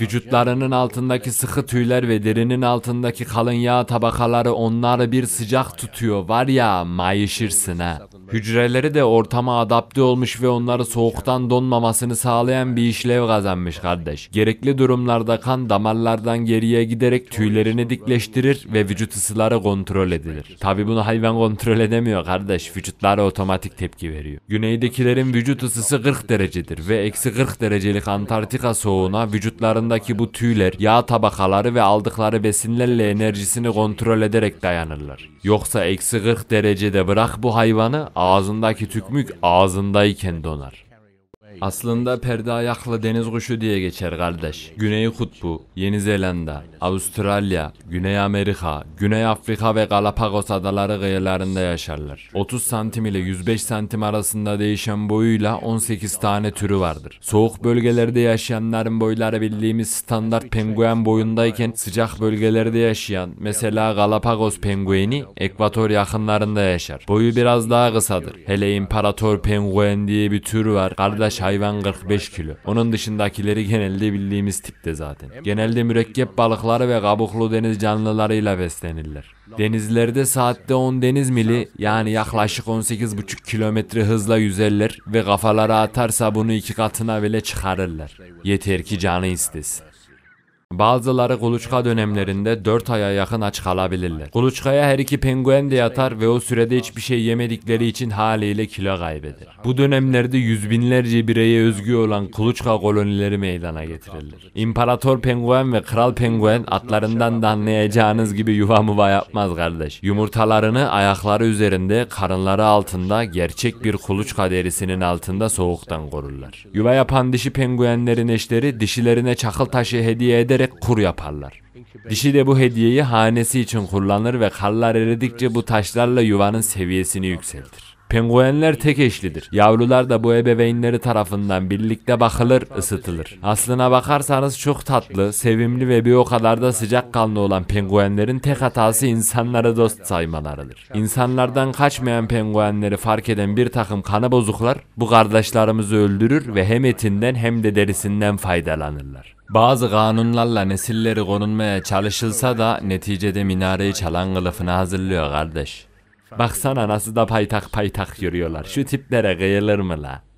Vücutlarının altındaki sıkı tüyler ve derinin altındaki kalın yağ tabakaları onları bir sıcak tutuyor. Var ya mayışırsın ha. Hücreleri de ortama adapte olmuş ve onları soğuktan donmamasını sağlayan bir işlev kazanmış kardeş. Gerekli durumlarda kan damarlardan geriye giderek tüylerini dikleştirir ve vücut ısıları kontrol edilir. Tabi bunu hayvan kontrol edemiyor kardeş. Vücutları otomatik tepki veriyor. Güneydekilerin vücut ısısı 40 derecedir ve eksi 40 derecelik Antarktika soğuğuna vücutlarındaki bu tüyler, yağ tabakaları ve aldıkları besinlerle enerjisini kontrol ederek dayanırlar. Yoksa eksi 40 derecede bırak bu hayvanı Ağzındaki tükmük ağzındayken donar. Aslında perde ayaklı deniz kuşu diye geçer kardeş. Güney Kutbu, Yeni Zelanda, Avustralya, Güney Amerika, Güney Afrika ve Galapagos adaları kıyılarında yaşarlar. 30 santim ile 105 santim arasında değişen boyuyla 18 tane türü vardır. Soğuk bölgelerde yaşayanların boyları bildiğimiz standart penguen boyundayken sıcak bölgelerde yaşayan mesela Galapagos pengueni ekvator yakınlarında yaşar. Boyu biraz daha kısadır. Hele imparator penguen diye bir tür var. Kardeş hayvan 45 kilo. Onun dışındakileri genelde bildiğimiz tipte zaten. Genelde mürekkep balıkları ve kabuklu deniz canlılarıyla beslenirler. Denizlerde saatte 10 deniz mili yani yaklaşık 18,5 kilometre hızla yüzerler ve kafaları atarsa bunu iki katına bile çıkarırlar. Yeter ki canı istesin. Bazıları kuluçka dönemlerinde 4 aya yakın aç kalabilirler. Kuluçkaya her iki penguen de yatar ve o sürede hiçbir şey yemedikleri için haliyle kilo kaybeder. Bu dönemlerde yüz binlerce bireye özgü olan kuluçka kolonileri meydana getirilir. İmparator penguen ve kral penguen atlarından da anlayacağınız gibi yuva muva yapmaz kardeş. Yumurtalarını ayakları üzerinde, karınları altında, gerçek bir kuluçka derisinin altında soğuktan korurlar. Yuva yapan dişi penguenlerin eşleri dişilerine çakıl taşı hediye eder döverek kur yaparlar. Dişi de bu hediyeyi hanesi için kullanır ve kallar eridikçe bu taşlarla yuvanın seviyesini yükseltir. Penguenler tek eşlidir. Yavrular da bu ebeveynleri tarafından birlikte bakılır, ısıtılır. Aslına bakarsanız çok tatlı, sevimli ve bir o kadar da sıcakkanlı olan penguenlerin tek hatası insanlara dost saymalarıdır. İnsanlardan kaçmayan penguenleri fark eden bir takım kanı bozuklar bu kardeşlerimizi öldürür ve hem etinden hem de derisinden faydalanırlar. Bazı kanunlarla nesilleri korunmaya çalışılsa da neticede minareyi çalan kılıfını hazırlıyor kardeş. Baksana nasıl da paytak paytak yürüyorlar. Şu tiplere kıyılır mı la?